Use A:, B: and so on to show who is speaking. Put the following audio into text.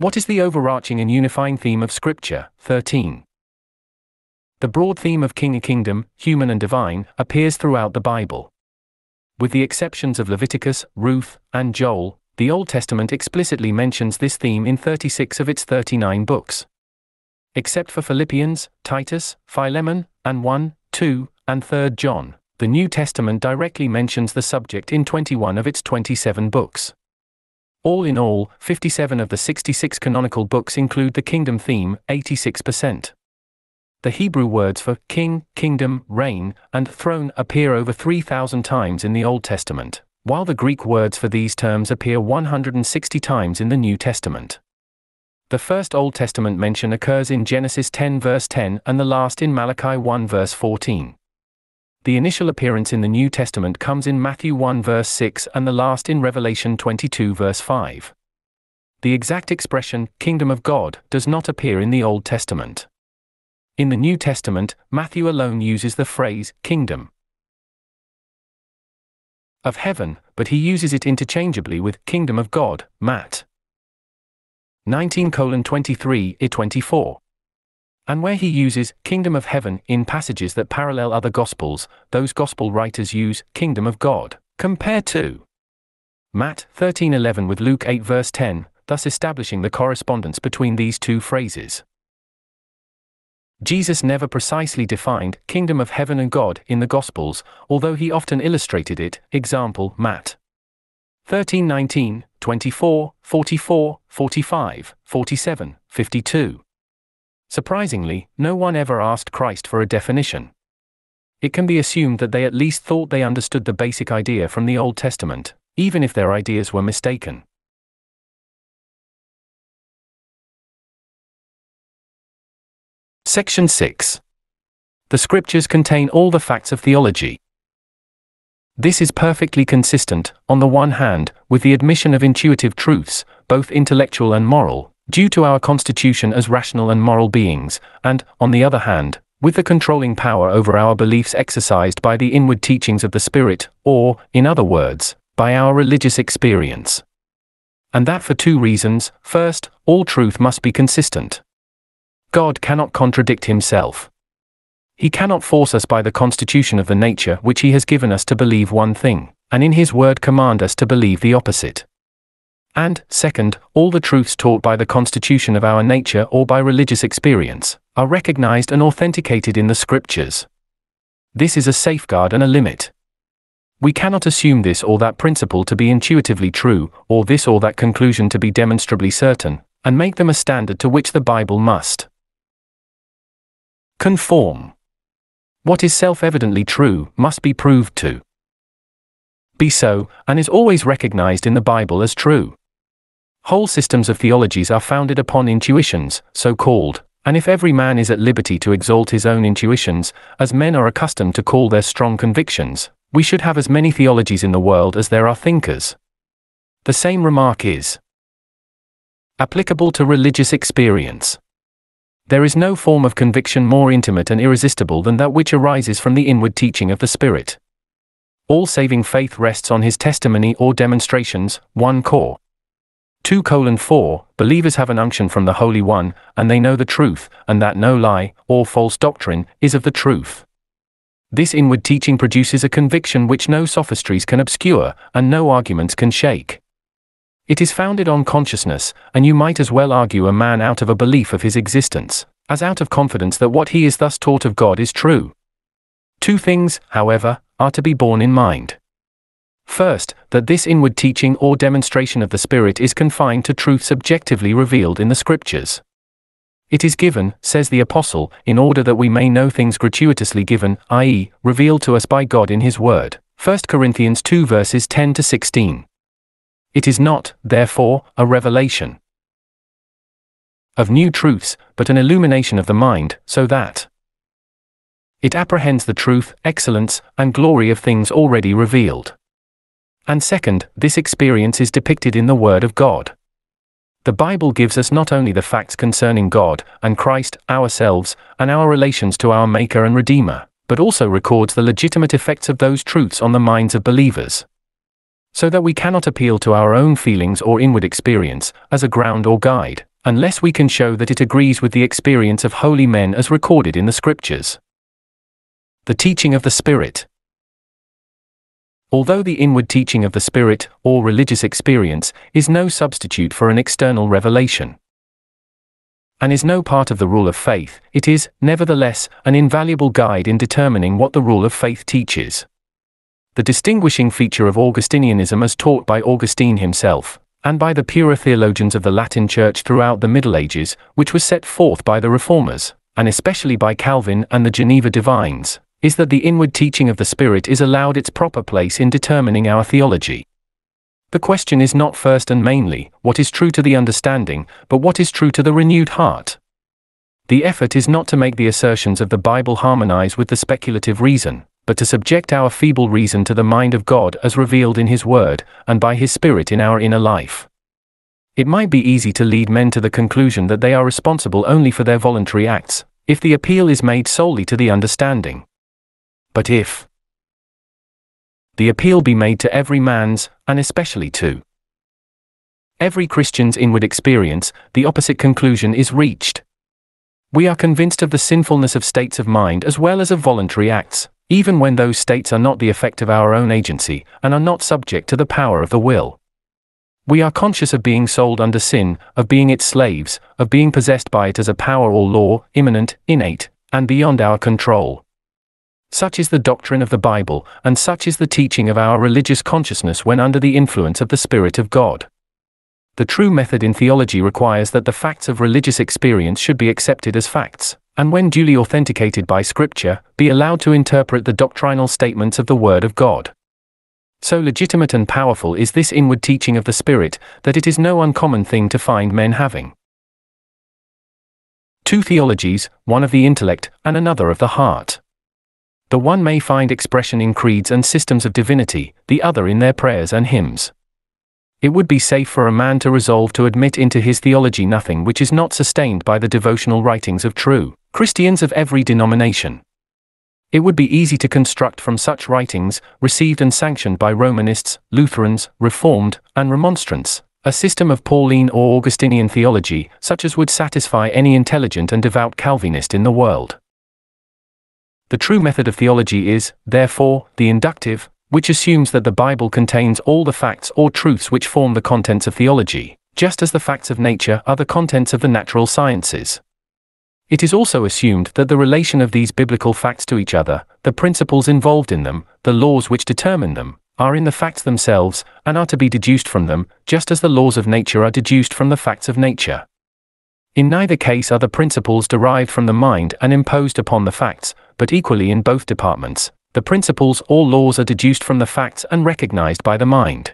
A: What is the overarching and unifying theme of Scripture? 13. The broad theme of king and kingdom, human and divine, appears throughout the Bible. With the exceptions of Leviticus, Ruth, and Joel, the Old Testament explicitly mentions this theme in 36 of its 39 books. Except for Philippians, Titus, Philemon, and 1, 2, and 3 John, the New Testament directly mentions the subject in 21 of its 27 books. All in all, 57 of the 66 canonical books include the kingdom theme, 86%. The Hebrew words for king, kingdom, reign, and throne appear over 3,000 times in the Old Testament, while the Greek words for these terms appear 160 times in the New Testament. The first Old Testament mention occurs in Genesis 10 verse 10 and the last in Malachi 1 verse 14. The initial appearance in the New Testament comes in Matthew 1 verse 6 and the last in Revelation 22 verse 5. The exact expression, kingdom of God, does not appear in the Old Testament. In the New Testament, Matthew alone uses the phrase, kingdom of heaven, but he uses it interchangeably with kingdom of God, Matt. 19 23 24 and where he uses kingdom of heaven in passages that parallel other gospels, those gospel writers use kingdom of God. Compare to Matt 13:11 with Luke 8 verse 10, thus establishing the correspondence between these two phrases. Jesus never precisely defined kingdom of heaven and God in the gospels, although he often illustrated it. Example: Matt 13:19, 24, 44, 45, 47, 52. Surprisingly, no one ever asked Christ for a definition. It can be assumed that they at least thought they understood the basic idea from the Old Testament, even if their ideas were mistaken. Section 6. The scriptures contain all the facts of theology. This is perfectly consistent, on the one hand, with the admission of intuitive truths, both intellectual and moral, due to our constitution as rational and moral beings, and, on the other hand, with the controlling power over our beliefs exercised by the inward teachings of the Spirit, or, in other words, by our religious experience. And that for two reasons. First, all truth must be consistent. God cannot contradict himself. He cannot force us by the constitution of the nature which he has given us to believe one thing, and in his word command us to believe the opposite and, second, all the truths taught by the constitution of our nature or by religious experience, are recognized and authenticated in the scriptures. This is a safeguard and a limit. We cannot assume this or that principle to be intuitively true, or this or that conclusion to be demonstrably certain, and make them a standard to which the Bible must conform. What is self evidently true must be proved to be so, and is always recognized in the Bible as true. Whole systems of theologies are founded upon intuitions, so called, and if every man is at liberty to exalt his own intuitions, as men are accustomed to call their strong convictions, we should have as many theologies in the world as there are thinkers. The same remark is applicable to religious experience. There is no form of conviction more intimate and irresistible than that which arises from the inward teaching of the Spirit. All saving faith rests on his testimony or demonstrations, 1 core. 2 colon 4, believers have an unction from the Holy One, and they know the truth, and that no lie, or false doctrine, is of the truth. This inward teaching produces a conviction which no sophistries can obscure, and no arguments can shake. It is founded on consciousness, and you might as well argue a man out of a belief of his existence, as out of confidence that what he is thus taught of God is true. Two things, however, are to be borne in mind. First, that this inward teaching or demonstration of the Spirit is confined to truths objectively revealed in the Scriptures. It is given, says the Apostle, in order that we may know things gratuitously given, i.e., revealed to us by God in His Word. 1 Corinthians 2 verses 10 to 16. It is not, therefore, a revelation of new truths, but an illumination of the mind, so that it apprehends the truth, excellence, and glory of things already revealed. And second, this experience is depicted in the Word of God. The Bible gives us not only the facts concerning God and Christ, ourselves, and our relations to our Maker and Redeemer, but also records the legitimate effects of those truths on the minds of believers. So that we cannot appeal to our own feelings or inward experience as a ground or guide, unless we can show that it agrees with the experience of holy men as recorded in the Scriptures. The teaching of the Spirit Although the inward teaching of the Spirit, or religious experience, is no substitute for an external revelation, and is no part of the rule of faith, it is, nevertheless, an invaluable guide in determining what the rule of faith teaches. The distinguishing feature of Augustinianism as taught by Augustine himself, and by the purer theologians of the Latin Church throughout the Middle Ages, which was set forth by the Reformers, and especially by Calvin and the Geneva Divines, is that the inward teaching of the Spirit is allowed its proper place in determining our theology. The question is not first and mainly, what is true to the understanding, but what is true to the renewed heart. The effort is not to make the assertions of the Bible harmonize with the speculative reason, but to subject our feeble reason to the mind of God as revealed in His Word, and by His Spirit in our inner life. It might be easy to lead men to the conclusion that they are responsible only for their voluntary acts, if the appeal is made solely to the understanding. But if the appeal be made to every man's, and especially to every Christian's inward experience, the opposite conclusion is reached. We are convinced of the sinfulness of states of mind as well as of voluntary acts, even when those states are not the effect of our own agency and are not subject to the power of the will. We are conscious of being sold under sin, of being its slaves, of being possessed by it as a power or law, immanent, innate, and beyond our control. Such is the doctrine of the Bible, and such is the teaching of our religious consciousness when under the influence of the Spirit of God. The true method in theology requires that the facts of religious experience should be accepted as facts, and when duly authenticated by Scripture, be allowed to interpret the doctrinal statements of the Word of God. So legitimate and powerful is this inward teaching of the Spirit that it is no uncommon thing to find men having. Two theologies, one of the intellect and another of the heart. The one may find expression in creeds and systems of divinity, the other in their prayers and hymns. It would be safe for a man to resolve to admit into his theology nothing which is not sustained by the devotional writings of true Christians of every denomination. It would be easy to construct from such writings, received and sanctioned by Romanists, Lutherans, Reformed, and Remonstrants, a system of Pauline or Augustinian theology, such as would satisfy any intelligent and devout Calvinist in the world. The true method of theology is, therefore, the inductive, which assumes that the Bible contains all the facts or truths which form the contents of theology, just as the facts of nature are the contents of the natural sciences. It is also assumed that the relation of these biblical facts to each other, the principles involved in them, the laws which determine them, are in the facts themselves and are to be deduced from them, just as the laws of nature are deduced from the facts of nature. In neither case are the principles derived from the mind and imposed upon the facts, but equally in both departments, the principles or laws are deduced from the facts and recognized by the mind.